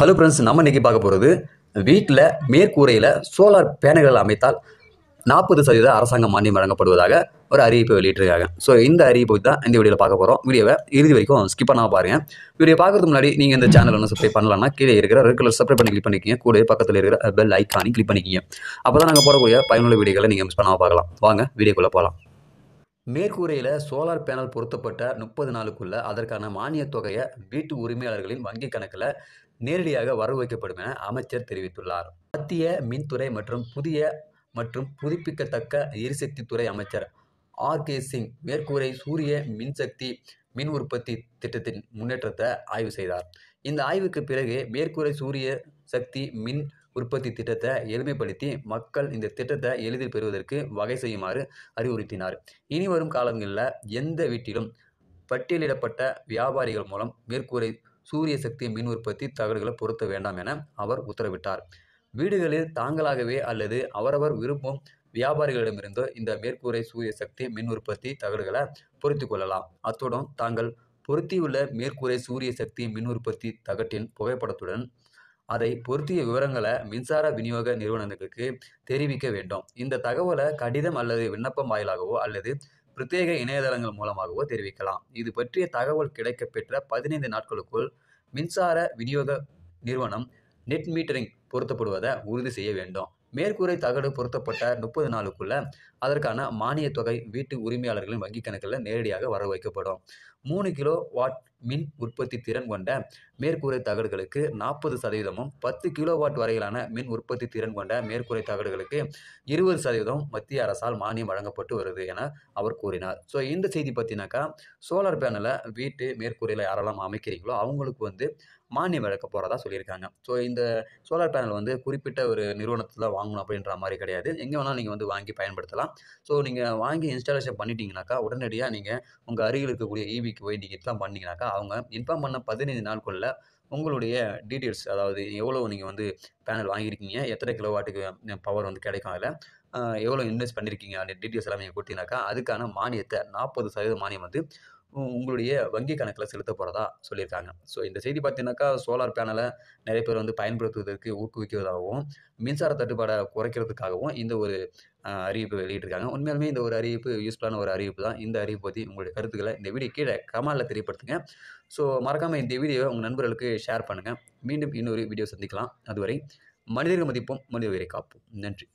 hello friends நம்ம இன்றைக்கி பார்க்க போகிறது வீட்டில் மேற்கூரையில் சோலார் பேனல்கள் அமைத்தால் நாற்பது சதவீத அரசாங்கம் மானியம் வழங்கப்படுவதாக ஒரு அறிவிப்பை வெளியிட்டிருக்காங்க ஸோ இந்த அறிவிப்பை தான் இந்த வீடியோவில் பார்க்க போகிறோம் வீடியோவை இறுதி வரைக்கும் ஸ்கிப் பண்ணாமல் பாருங்கள் வீடியோ பார்க்கறதுக்கு முன்னாடி நீங்கள் இந்த சேனல் ஒன்று சப்ஸ்கிரைப் பண்ணலாம்னா கீழே இருக்கிற ரெட் கலர் சப்ஸ்கிரைப் பண்ணி கிளிக் பண்ணிக்கிங்க கூட பக்கத்தில் இருக்கிற பெல் ஐக்கானி கிளிக் பண்ணிக்கிங்க அப்போ தான் நாங்கள் போடக்கூடிய பயனுள்ள வீடியோகளை நீங்கள் மிஸ் பண்ணாமல் பார்க்கலாம் வாங்க வீடியோக்குள்ளே போகலாம் மேற்கூரையில் சோலார் பேனல் பொருத்தப்பட்ட முப்பது நாளுக்குள்ளே அதற்கான மானியத் தொகையை வீட்டு உரிமையாளர்களின் வங்கி கணக்கில் நேரடியாக வரவு வைக்கப்படும் என அமைச்சர் தெரிவித்துள்ளார் மத்திய மின்துறை மற்றும் புதிய மற்றும் புதுப்பிக்கத்தக்க எரிசக்தித்துறை அமைச்சர் ஆர் கே சிங் மேற்கூரை சூரிய மின்சக்தி மின் உற்பத்தி திட்டத்தின் முன்னேற்றத்தை ஆய்வு செய்தார் இந்த ஆய்வுக்கு பிறகு மேற்கூரை சூரிய சக்தி மின் உற்பத்தி திட்டத்தை எளிமைப்படுத்தி மக்கள் இந்த திட்டத்தை எளிதில் பெறுவதற்கு வகை செய்யுமாறு அறிவுறுத்தினார் இனி வரும் காலங்களில் எந்த வீட்டிலும் பட்டியலிடப்பட்ட வியாபாரிகள் மூலம் மேற்கூரை சூரிய சக்தி மின் உற்பத்தி தகடுகளை பொருத்த வேண்டாம் என அவர் உத்தரவிட்டார் வீடுகளில் தாங்களாகவே அல்லது அவரவர் விரும்பும் வியாபாரிகளிடமிருந்தோ இந்த மேற்கூரை சூரிய சக்தி மின் உற்பத்தி தகடுகளை பொருத்தி கொள்ளலாம் அத்துடன் தாங்கள் பொருத்தியுள்ள மேற்கூரை சூரிய சக்தி மின் உற்பத்தி தகட்டின் புகைப்படத்துடன் அதை பொருத்திய விவரங்களை மின்சார விநியோக நிறுவனங்களுக்கு தெரிவிக்க வேண்டும் இந்த தகவலை கடிதம் அல்லது விண்ணப்பம் வாயிலாகவோ அல்லது பிரத்யேக இணையதளங்கள் மூலமாகவோ தெரிவிக்கலாம் இது பற்றிய தகவல் கிடைக்கப்பெற்ற பதினைந்து நாட்களுக்குள் மின்சார விநியோக நிறுவனம் நெட் மீட்டரிங் பொருத்தப்படுவதை உறுதி செய்ய வேண்டும் மேற்கூரை தகடு பொருத்தப்பட்ட முப்பது நாளுக்குள்ள அதற்கான மானிய தொகை வீட்டு உரிமையாளர்களின் வங்கிக் கணக்கில் நேரடியாக வர வைக்கப்படும் மூணு கிலோ வாட் மின் உற்பத்தி திறன் கொண்ட மேற்கூரை தகடுகளுக்கு நாற்பது சதவீதமும் பத்து கிலோவாட் வரையிலான மின் உற்பத்தி திறன் கொண்ட மேற்கூரை தகடுகளுக்கு இருபது சதவீதம் மத்திய அரசால் மானியம் வழங்கப்பட்டு வருது என அவர் கூறினார் ஸோ இந்த செய்தி பார்த்தீங்கன்னாக்கா சோலார் பேனலை வீட்டு மேற்கூரையில் யாரெல்லாம் அமைக்கிறீங்களோ அவங்களுக்கு வந்து மானியம் வழங்க போகிறதா சொல்லியிருக்காங்க ஸோ இந்த சோலார் பேனல் வந்து குறிப்பிட்ட ஒரு நிறுவனத்தில் வாங்கணும் அப்படின்ற மாதிரி கிடையாது எங்கே வேணாலும் நீங்கள் வந்து வாங்கி பயன்படுத்தலாம் ஸோ நீங்கள் வாங்கி இன்ஸ்டாலேஷன் பண்ணிட்டீங்கனாக்கா உடனடியாக நீங்கள் உங்கள் அருகில் இருக்கக்கூடிய இவி e கம்பெனிக்கு போய் டிக்கெட்லாம் பண்ணிங்கனாக்கா அவங்க இன்ஃபார்ம் பண்ண பதினைஞ்சு நாட்களில் உங்களுடைய டீட்டெயில்ஸ் அதாவது எவ்வளோ நீங்கள் வந்து பேனல் வாங்கியிருக்கீங்க எத்தனை கிலோ வாட்டுக்கு பவர் வந்து கிடைக்கும் அதில் எவ்வளோ இன்வெஸ்ட் பண்ணியிருக்கீங்க அப்படின்ற டீட்டெயில்ஸ் எல்லாம் நீங்கள் கொடுத்தீங்கனாக்கா அதுக்கான மானியத்தை நாற்பது சதவீத மானியம் வந்து உங்களுடைய வங்கி கணக்கில் செலுத்த போகிறதா சொல்லியிருக்காங்க ஸோ இந்த செய்தி பார்த்தீங்கன்னாக்கா சோலார் பேனலை நிறைய பேர் வந்து பயன்படுத்துவதற்கு ஊக்குவிக்கிறதாகவும் மின்சார தட்டுப்பாடை குறைக்கிறதுக்காகவும் இந்த ஒரு அறிவிப்பு வெளியிட்டிருக்காங்க உண்மையாலுமே இந்த ஒரு அறிவிப்பு யூஸ்ஃபுல்லான ஒரு அறிவிப்பு தான் இந்த அறிவிப்பு பற்றி உங்களுடைய கருத்துக்களை இந்த வீடியோ கீழே கமாலில் தெரியப்படுத்துங்க ஸோ மறக்காமல் இந்த வீடியோவை உங்கள் நண்பர்களுக்கு ஷேர் பண்ணுங்கள் மீண்டும் இன்னொரு வீடியோ சந்திக்கலாம் அதுவரை மனிதர்கள் மதிப்போம் மனித உயிரை காப்போம் நன்றி